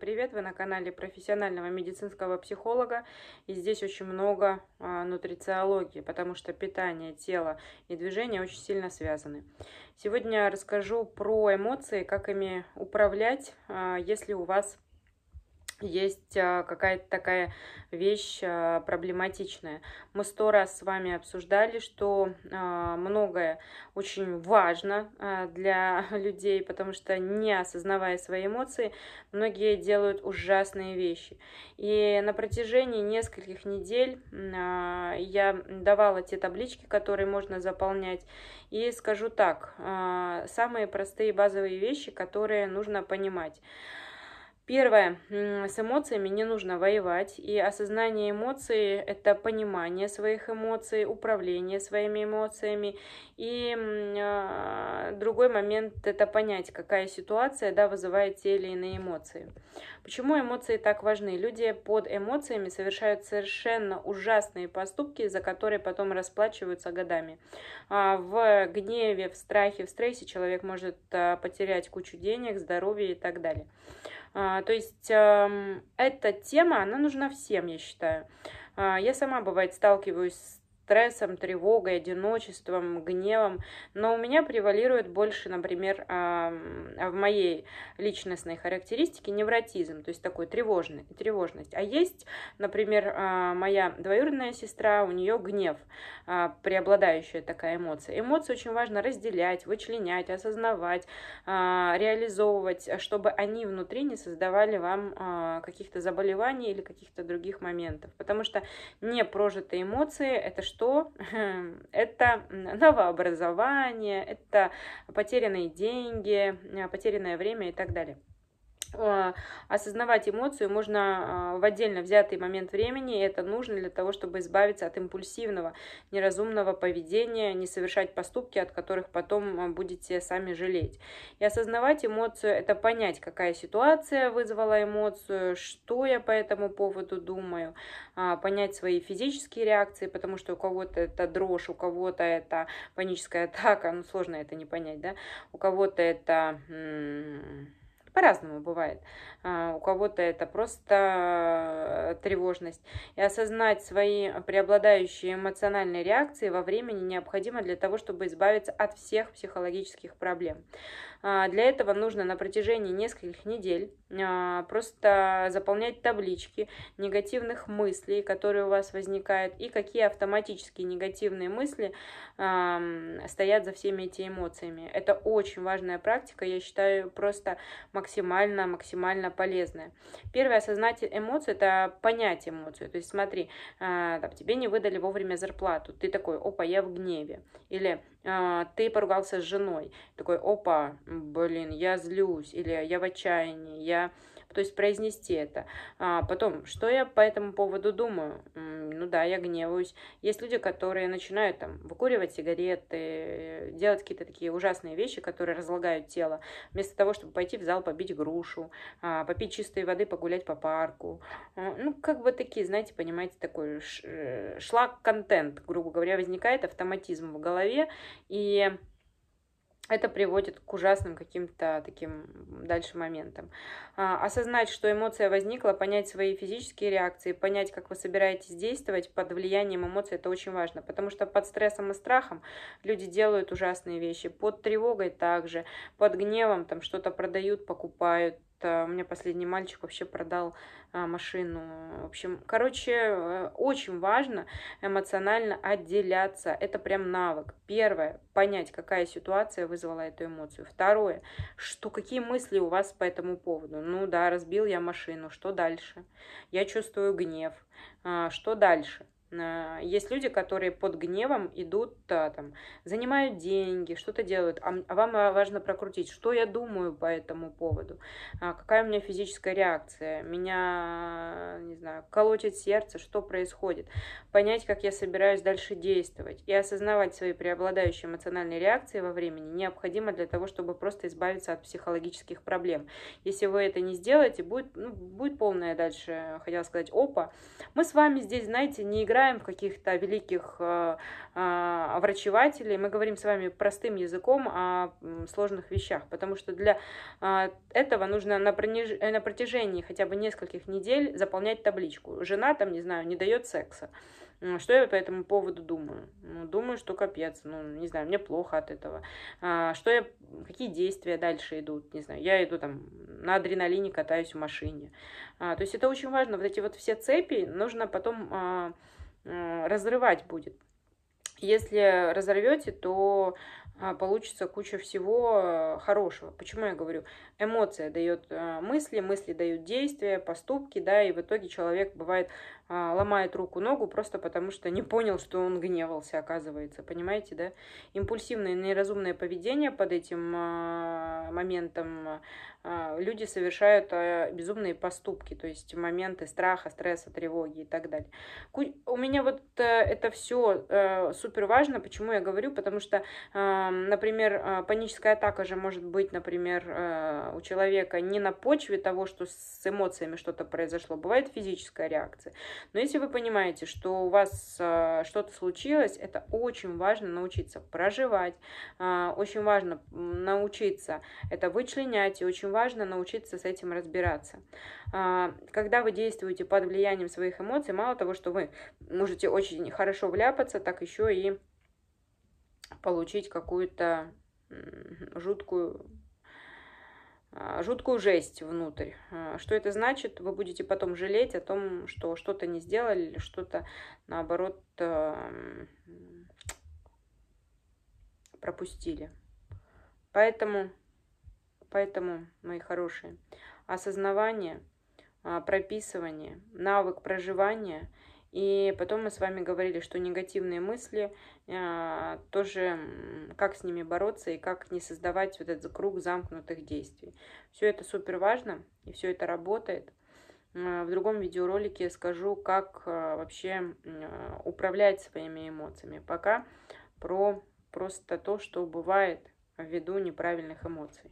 Привет! Вы на канале профессионального медицинского психолога. И здесь очень много а, нутрициологии, потому что питание, тело и движение очень сильно связаны. Сегодня расскажу про эмоции, как ими управлять, а, если у вас есть а, какая-то такая вещь а, проблематичная. Мы сто раз с вами обсуждали, что а, многое очень важно для людей, потому что не осознавая свои эмоции, многие делают ужасные вещи. И на протяжении нескольких недель я давала те таблички, которые можно заполнять. И скажу так, самые простые базовые вещи, которые нужно понимать. Первое. С эмоциями не нужно воевать. И осознание эмоций – это понимание своих эмоций, управление своими эмоциями. И э, другой момент – это понять, какая ситуация да, вызывает те или иные эмоции. Почему эмоции так важны? Люди под эмоциями совершают совершенно ужасные поступки, за которые потом расплачиваются годами. А, в гневе, в страхе, в стрессе человек может а, потерять кучу денег, здоровья и так далее. А, то есть эм, эта тема, она нужна всем, я считаю. А, я сама, бывает, сталкиваюсь с стрессом, тревогой, одиночеством, гневом, но у меня превалирует больше, например, в моей личностной характеристике невротизм, то есть такой тревожный, тревожность. А есть, например, а, моя двоюродная сестра, у нее гнев, а, преобладающая такая эмоция. Эмоции очень важно разделять, вычленять, осознавать, а, реализовывать, чтобы они внутри не создавали вам каких-то заболеваний или каких-то других моментов, потому что непрожитые эмоции – это что что это новообразование, это потерянные деньги, потерянное время и так далее. Э, осознавать эмоцию можно э, в отдельно взятый момент времени, и это нужно для того, чтобы избавиться от импульсивного, неразумного поведения, не совершать поступки, от которых потом э, будете сами жалеть. И осознавать эмоцию – это понять, какая ситуация вызвала эмоцию, что я по этому поводу думаю, а, понять свои физические реакции, потому что у кого-то это дрожь, у кого-то это паническая атака, ну сложно это не понять, да, у кого-то это по-разному бывает. А, у кого-то это просто э, тревожность. И осознать свои преобладающие эмоциональные реакции во времени необходимо для того, чтобы избавиться от всех психологических проблем. А, для этого нужно на протяжении нескольких недель а, просто заполнять таблички негативных мыслей, которые у вас возникают, и какие автоматические негативные мысли стоят за всеми этими эмоциями. Это очень важная практика, я считаю, просто максимально максимально-максимально полезное. Первое, осознать эмоцию, это понять эмоцию. То есть смотри, э, там, тебе не выдали вовремя зарплату, ты такой, опа, я в гневе. Или э, ты поругался с женой, такой, опа, блин, я злюсь, или я в отчаянии, я то есть произнести это. А потом, что я по этому поводу думаю? Ну да, я гневаюсь. Есть люди, которые начинают там выкуривать сигареты, делать какие-то такие ужасные вещи, которые разлагают тело, вместо того, чтобы пойти в зал побить грушу, а, попить чистой воды, погулять по парку. А, ну, как бы такие, знаете, понимаете, такой э, шлак-контент, грубо говоря, возникает автоматизм в голове, и это приводит к ужасным каким-то таким дальше моментам. А, осознать, что эмоция возникла, понять свои физические реакции, понять, как вы собираетесь действовать под влиянием эмоций, это очень важно, потому что под стрессом и страхом люди делают ужасные вещи, под тревогой также, под гневом там что-то продают, покупают, Э, у меня последний мальчик вообще продал э, машину. В общем, короче, э, очень важно эмоционально отделяться. Это прям навык. Первое, понять, какая ситуация вызвала эту эмоцию. Второе, что, какие мысли у вас по этому поводу. Ну да, разбил я машину, что дальше? Я чувствую гнев. Что дальше? Э, есть люди, которые под гневом идут, э, там, занимают деньги, что-то делают, а вам э, важно прокрутить, что я думаю по этому поводу, а какая у меня физическая реакция, меня, не знаю, колотит сердце, что происходит, понять, как я собираюсь дальше действовать и осознавать свои преобладающие эмоциональные реакции во времени необходимо для того, чтобы просто избавиться от психологических проблем. Если вы это не сделаете, будет, ну, будет полная дальше, хотела сказать, опа. Мы с вами здесь, знаете, не играем обсуждаем каких-то великих э, э, врачевателей, мы говорим с вами простым языком о сложных вещах, потому что для э, этого нужно на, прониж... на протяжении хотя бы нескольких недель заполнять табличку. Жена там, не знаю, не дает секса. Что я по этому поводу думаю? Ну, думаю, что капец, ну, не знаю, мне плохо от этого. А, что я, какие действия дальше идут, не знаю, я иду там на адреналине катаюсь в машине. А, то есть это очень важно, вот эти вот все цепи нужно потом а, Э, разрывать будет. Если разорвете, то а, получится куча всего э, хорошего. Почему я говорю? Эмоция дает э, мысли, мысли дают действия, поступки, да, и в итоге человек бывает а, ломает руку, ногу просто потому, что не понял, что он гневался, оказывается, понимаете, да? Импульсивное, неразумное поведение под этим а, моментом люди совершают э, безумные поступки, то есть моменты страха, стресса, тревоги и так далее. У меня вот это все супер важно, почему я говорю, потому что, эм, например, э, паническая атака же может быть, например, э, у человека не на почве того, что с эмоциями что-то произошло, бывает физическая реакция. Но если вы понимаете, что у вас э, что-то случилось, это очень важно научиться проживать, очень важно научиться это вычленять, и очень важно научиться с этим разбираться. Когда вы действуете под влиянием своих эмоций, мало того, что вы можете очень хорошо вляпаться, так еще и получить какую-то жуткую а, жуткую жесть внутрь. А, что это значит? Вы будете потом жалеть о том, что что-то не сделали, или что-то, наоборот, а, пропустили. Поэтому, поэтому, мои хорошие, осознавание, прописывание, навык проживания – и потом мы с вами говорили, что негативные мысли, а, тоже как с ними бороться и как не создавать вот этот круг замкнутых действий. Все это супер важно и все это работает. А, в другом видеоролике я скажу, как а, вообще управлять своими эмоциями. Пока про просто то, что бывает ввиду неправильных эмоций.